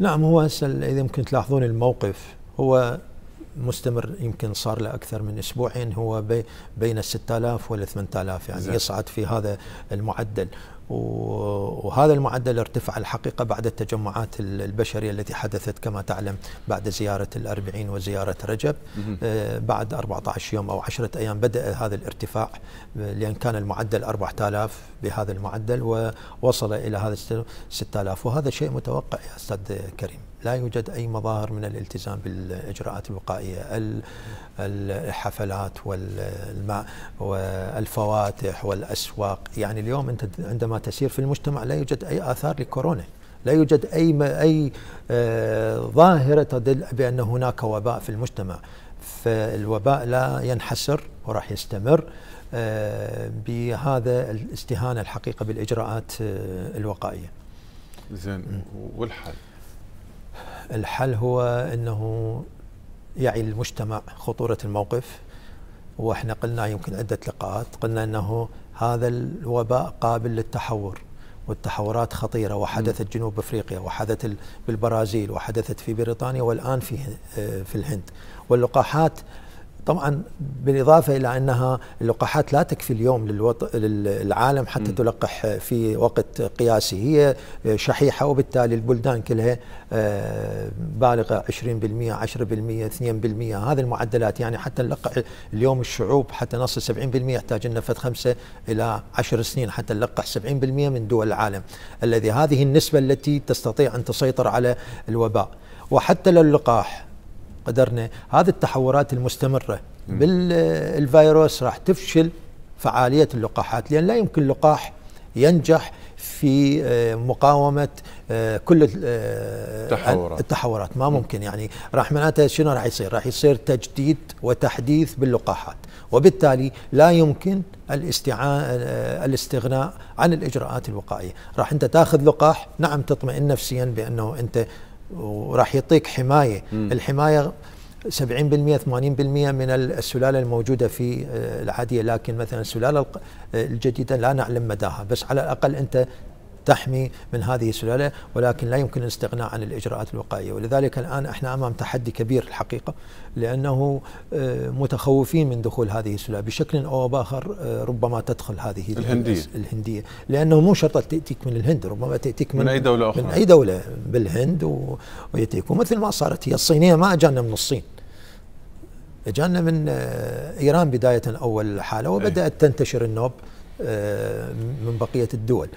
نعم هو اذا يمكن تلاحظون الموقف هو مستمر يمكن صار له اكثر من اسبوعين هو بي بين ال 6000 وال 8000 يعني زي. يصعد في هذا المعدل وهذا المعدل ارتفع الحقيقة بعد التجمعات البشرية التي حدثت كما تعلم بعد زيارة الأربعين وزيارة رجب آه، بعد 14 يوم أو 10 أيام بدأ هذا الارتفاع آه، لأن كان المعدل 4000 بهذا المعدل ووصل إلى هذا 6000 وهذا شيء متوقع يا أستاذ كريم لا يوجد أي مظاهر من الالتزام بالإجراءات الوقائية الحفلات والفواتح والأسواق يعني اليوم أنت عندما تسير في المجتمع لا يوجد أي آثار لكورونا لا يوجد أي أي آه، ظاهرة تدل بأن هناك وباء في المجتمع فالوباء لا ينحسر وراح يستمر آه، بهذا الاستهانة الحقيقة بالإجراءات آه، الوقائية زين والحل؟ الحل هو أنه يعي المجتمع خطورة الموقف واحنا قلنا يمكن عدة لقاءات قلنا أنه هذا الوباء قابل للتحور والتحورات خطيرة وحدثت جنوب أفريقيا وحدثت بالبرازيل وحدثت في بريطانيا والآن في آه، في الهند واللقاحات طبعا بالاضافه الى انها اللقاحات لا تكفي اليوم للوط... للعالم حتى م. تلقح في وقت قياسي هي شحيحه وبالتالي البلدان كلها آه، بالغه 20% 10% 2% هذه المعدلات يعني حتى نلقح اليوم الشعوب حتى نصل 70% يحتاج لنا فد خمسه الى 10 سنين حتى نلقح 70% من دول العالم الذي هذه النسبه التي تستطيع ان تسيطر على الوباء وحتى لو اللقاح قدرنا هذه التحورات المستمرة بالفيروس راح تفشل فعالية اللقاحات لأن لا يمكن لقاح ينجح في آه، مقاومة آه، كل آه، التحورات التحورات ما ممكن يعني راح معناتها شنو راح يصير راح يصير تجديد وتحديث باللقاحات وبالتالي لا يمكن الاستعان الاستغناء عن الإجراءات الوقائية راح أنت تاخذ لقاح نعم تطمئن نفسيا بأنه أنت وراح يعطيك حمايه مم. الحمايه 70% 80% من السلاله الموجوده في آه، العاديه لكن مثلا السلاله آه، الجديده لا نعلم مداها بس على الاقل انت تحمي من هذه السلالة ولكن لا يمكن الاستغناء عن الإجراءات الوقائية ولذلك الآن احنا أمام تحدي كبير الحقيقة لأنه آه، متخوفين من دخول هذه السلالة بشكل أو بآخر آه، ربما تدخل هذه الهندية الهندية لأنه مو شرط تأتيك من الهند ربما تأتيك من, من أي دولة أخرى من أي دولة بالهند ويأتيك ومثل ما صارت هي الصينية ما أجانا من الصين اجانا من آه، ايران بدايه اول حاله وبدات تنتشر النوب من بقيه الدول